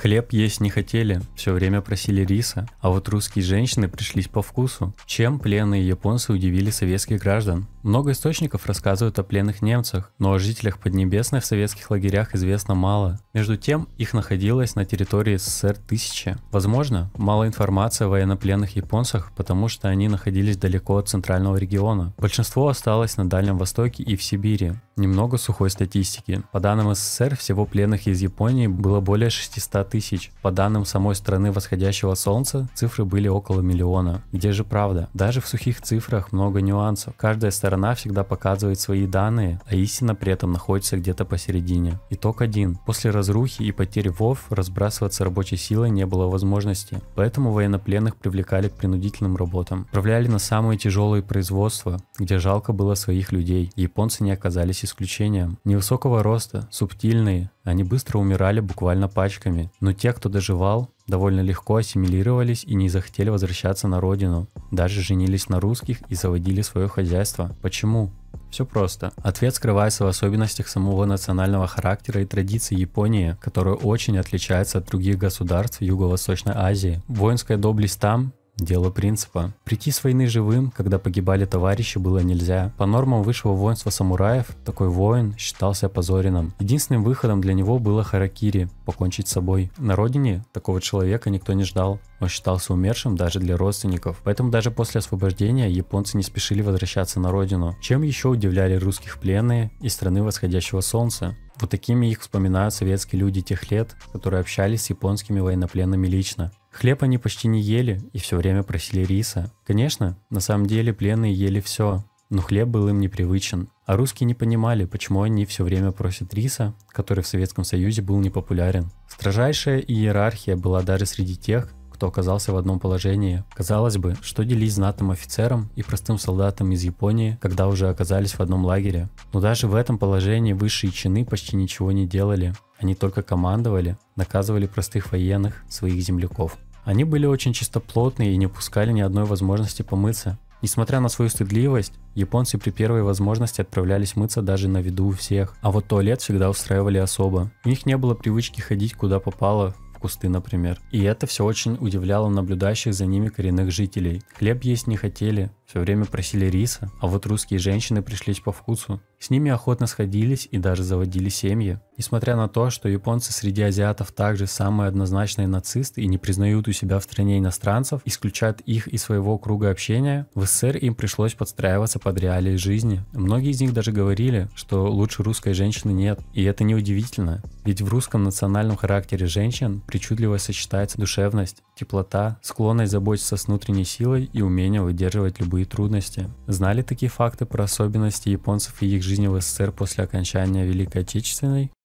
Хлеб есть не хотели, все время просили риса, а вот русские женщины пришлись по вкусу. Чем пленные японцы удивили советских граждан? Много источников рассказывают о пленных немцах, но о жителях Поднебесной в советских лагерях известно мало. Между тем, их находилось на территории СССР тысячи. Возможно, мало информации о военнопленных японцах, потому что они находились далеко от центрального региона. Большинство осталось на Дальнем Востоке и в Сибири. Немного сухой статистики. По данным СССР, всего пленных из Японии было более 600 тысяч. По данным самой страны восходящего солнца, цифры были около миллиона. Где же правда? Даже в сухих цифрах много нюансов. Каждая сторона всегда показывает свои данные, а истина при этом находится где-то посередине. Итог один. После разрухи и потерь ВОВ разбрасываться рабочей силой не было возможности, поэтому военнопленных привлекали к принудительным работам. Отправляли на самые тяжелые производства, где жалко было своих людей. Японцы не оказались исключением. Невысокого роста, субтильные, они быстро умирали буквально пачками, но те, кто доживал, довольно легко ассимилировались и не захотели возвращаться на родину. Даже женились на русских и заводили свое хозяйство. Почему? Все просто. Ответ скрывается в особенностях самого национального характера и традиций Японии, которая очень отличается от других государств Юго-Восточной Азии. Воинская доблесть там Дело принципа. Прийти с войны живым, когда погибали товарищи, было нельзя. По нормам высшего воинства самураев, такой воин считался опозоренным. Единственным выходом для него было харакири – покончить с собой. На родине такого человека никто не ждал. Он считался умершим даже для родственников. Поэтому даже после освобождения японцы не спешили возвращаться на родину. Чем еще удивляли русских пленные из страны восходящего солнца? Вот такими их вспоминают советские люди тех лет, которые общались с японскими военнопленными лично. Хлеб они почти не ели и все время просили риса. Конечно, на самом деле пленные ели все, но хлеб был им непривычен. А русские не понимали, почему они все время просят риса, который в Советском Союзе был непопулярен. Строжайшая иерархия была даже среди тех, кто оказался в одном положении. Казалось бы, что делить знатным офицерам и простым солдатам из Японии, когда уже оказались в одном лагере? Но даже в этом положении высшие чины почти ничего не делали. Они только командовали, наказывали простых военных, своих земляков. Они были очень чистоплотные и не пускали ни одной возможности помыться. Несмотря на свою стыдливость, японцы при первой возможности отправлялись мыться даже на виду у всех. А вот туалет всегда устраивали особо. У них не было привычки ходить куда попало, кусты, например. И это все очень удивляло наблюдающих за ними коренных жителей. Хлеб есть не хотели, все время просили риса, а вот русские женщины пришлись по вкусу. С ними охотно сходились и даже заводили семьи. Несмотря на то, что японцы среди азиатов также самые однозначные нацисты и не признают у себя в стране иностранцев, исключают их из своего круга общения, в СССР им пришлось подстраиваться под реалии жизни. Многие из них даже говорили, что лучше русской женщины нет. И это неудивительно, ведь в русском национальном характере женщин причудливо сочетается душевность, теплота, склонность заботиться с внутренней силой и умение выдерживать любые трудности. Знали такие факты про особенности японцев и их жизни в СССР после окончания Великой Отечественной?